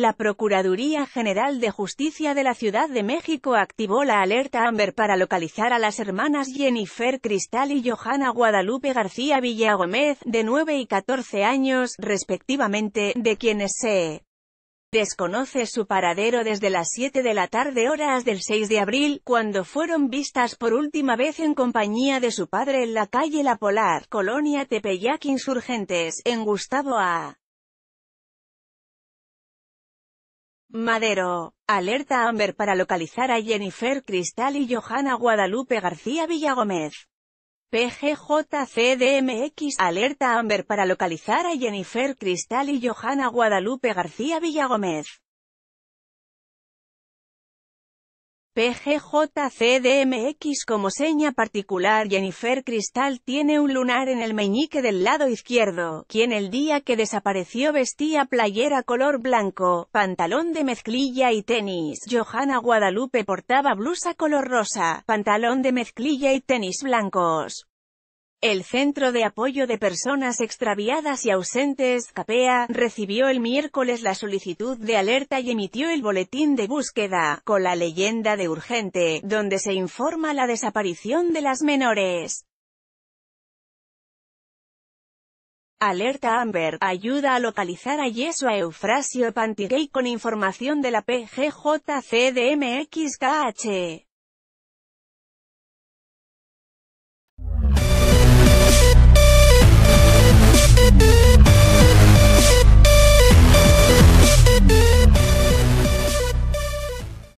La Procuraduría General de Justicia de la Ciudad de México activó la alerta Amber para localizar a las hermanas Jennifer Cristal y Johanna Guadalupe García Villagómez, de 9 y 14 años, respectivamente, de quienes se desconoce su paradero desde las 7 de la tarde horas del 6 de abril, cuando fueron vistas por última vez en compañía de su padre en la calle La Polar, Colonia Tepeyac Insurgentes, en Gustavo A. Madero, alerta Amber para localizar a Jennifer Cristal y Johanna Guadalupe García Villagómez. PGJCDMX alerta Amber para localizar a Jennifer Cristal y Johanna Guadalupe García Villagómez. PGJCDMX como seña particular Jennifer Cristal tiene un lunar en el meñique del lado izquierdo, quien el día que desapareció vestía playera color blanco, pantalón de mezclilla y tenis. Johanna Guadalupe portaba blusa color rosa, pantalón de mezclilla y tenis blancos. El Centro de Apoyo de Personas Extraviadas y Ausentes, CAPEA, recibió el miércoles la solicitud de alerta y emitió el boletín de búsqueda, con la leyenda de urgente, donde se informa la desaparición de las menores. Alerta Amber, ayuda a localizar a a Eufrasio Pantigay con información de la PGJCDMXKH.